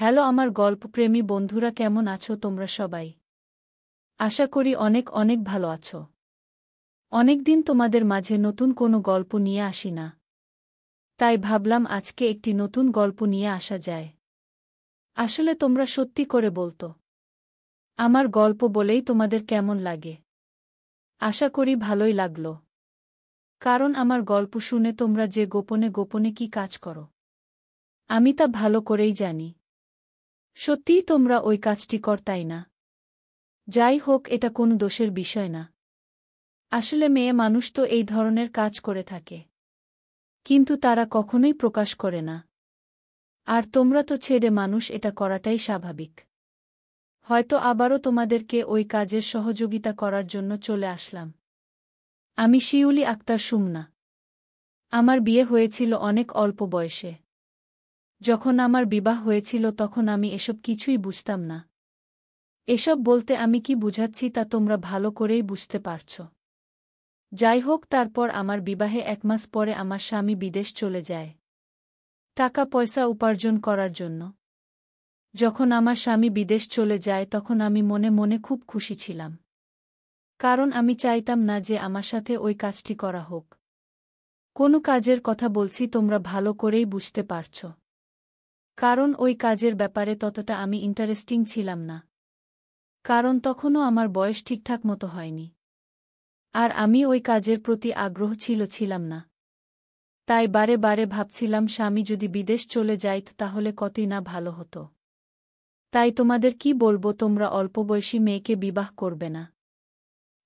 hello আমার গল্পপ্রেমী বন্ধুরা কেমন আছো তোমরা সবাই আশা করি অনেক অনেক ভালো আছো অনেকদিন তোমাদের মাঝে নতুন কোনো গল্প নিয়ে আসি না তাই ভাবলাম আজকে একটি নতুন গল্প নিয়ে আসা যায় আসলে তোমরা সত্যি করে বলতো আমার গল্প বলেই তোমাদের কেমন লাগে আশা করি ভালোই লাগল কারণ আমার গল্প শুনে তোমরা যে গোপনে গোপনে কি কাজ করো আমি তা ভালো করেই জানি সত্যিই তোমরা ওই কাজটি কর তাই না যাই হোক এটা কোনো দোষের বিষয় না আসলে মেয়ে মানুষ তো এই ধরনের কাজ করে থাকে কিন্তু তারা কখনোই প্রকাশ করে না আর তোমরা তো ছেড়ে মানুষ এটা করাটাই স্বাভাবিক হয়তো আবারও তোমাদেরকে ওই কাজের সহযোগিতা করার জন্য চলে আসলাম আমি শিউলি আক্তার সুমনা আমার বিয়ে হয়েছিল অনেক অল্প বয়সে যখন আমার বিবাহ হয়েছিল তখন আমি এসব কিছুই বুঝতাম না এসব বলতে আমি কি বুঝাচ্ছি তা তোমরা ভালো করেই বুঝতে পারছ যাই হোক তারপর আমার বিবাহে এক মাস পরে আমার স্বামী বিদেশ চলে যায় টাকা পয়সা উপার্জন করার জন্য যখন আমার স্বামী বিদেশ চলে যায় তখন আমি মনে মনে খুব খুশি ছিলাম কারণ আমি চাইতাম না যে আমার সাথে ওই কাজটি করা হোক কোনো কাজের কথা বলছি তোমরা ভালো করেই বুঝতে পারছ কারণ ওই কাজের ব্যাপারে ততটা আমি ইন্টারেস্টিং ছিলাম না কারণ তখনও আমার বয়স ঠিকঠাক মতো হয়নি আর আমি ওই কাজের প্রতি আগ্রহ ছিল ছিলাম না তাই বারে বারে ভাবছিলাম স্বামী যদি বিদেশ চলে যাইত তাহলে কতই না ভালো হতো তাই তোমাদের কি বলবো তোমরা অল্প বয়সী মেয়েকে বিবাহ করবে না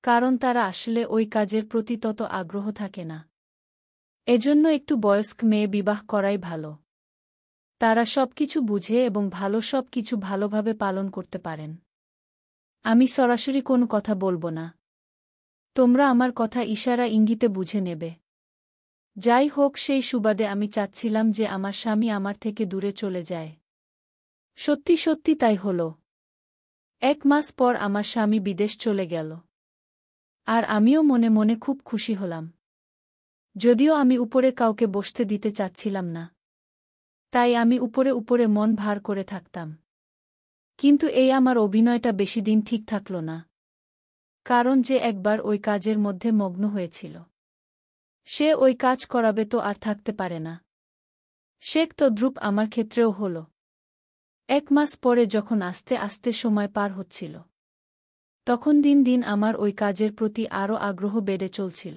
কারণ তারা আসলে ওই কাজের প্রতি তত আগ্রহ থাকে না এজন্য একটু বয়স্ক মেয়ে বিবাহ করাই ভালো তারা সবকিছু বুঝে এবং ভালো সব কিছু ভালোভাবে পালন করতে পারেন আমি সরাসরি কোনো কথা বলবো না তোমরা আমার কথা ইশারা ইঙ্গিতে বুঝে নেবে যাই হোক সেই সুবাদে আমি চাচ্ছিলাম যে আমার স্বামী আমার থেকে দূরে চলে যায় সত্যি সত্যি তাই হল এক মাস পর আমার স্বামী বিদেশ চলে গেল আর আমিও মনে মনে খুব খুশি হলাম যদিও আমি উপরে কাউকে বসতে দিতে চাচ্ছিলাম না তাই আমি উপরে উপরে মন ভার করে থাকতাম কিন্তু এই আমার অভিনয়টা বেশি দিন ঠিক থাকল না কারণ যে একবার ওই কাজের মধ্যে মগ্ন হয়েছিল সে ওই কাজ করাবে তো আর থাকতে পারে না শেখ তদ্রুপ আমার ক্ষেত্রেও হল এক মাস পরে যখন আস্তে আস্তে সময় পার হচ্ছিল তখন দিন দিন আমার ওই কাজের প্রতি আরও আগ্রহ বেড়ে চলছিল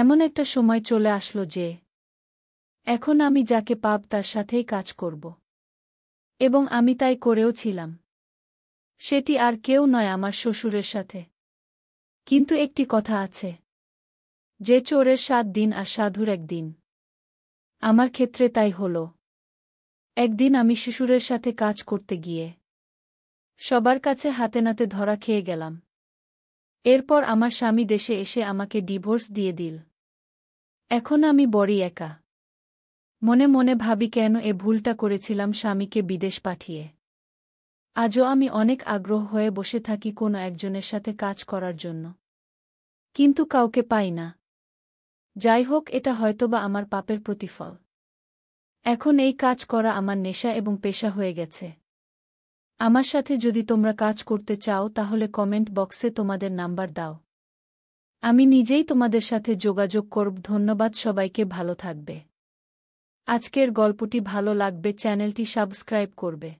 এমন একটা সময় চলে আসলো যে এখন আমি যাকে পাব তার সাথেই কাজ করব এবং আমি তাই করেও ছিলাম সেটি আর কেউ নয় আমার শ্বশুরের সাথে কিন্তু একটি কথা আছে যে চোরের সাত দিন আর সাধুর একদিন আমার ক্ষেত্রে তাই হল একদিন আমি শ্বশুরের সাথে কাজ করতে গিয়ে সবার কাছে হাতে নাতে ধরা খেয়ে গেলাম এরপর আমার স্বামী দেশে এসে আমাকে ডিভোর্স দিয়ে দিল এখন আমি বড়ি একা মনে মনে ভাবি কেন এ ভুলটা করেছিলাম স্বামীকে বিদেশ পাঠিয়ে আজও আমি অনেক আগ্রহ হয়ে বসে থাকি কোনো একজনের সাথে কাজ করার জন্য কিন্তু কাউকে পাই না যাই হোক এটা হয়তোবা আমার পাপের প্রতিফল এখন এই কাজ করা আমার নেশা এবং পেশা হয়ে গেছে আমার সাথে যদি তোমরা কাজ করতে চাও তাহলে কমেন্ট বক্সে তোমাদের নাম্বার দাও আমি নিজেই তোমাদের সাথে যোগাযোগ করব ধন্যবাদ সবাইকে ভালো থাকবে আজকের গল্পটি ভালো লাগবে চ্যানেলটি সাবস্ক্রাইব করবে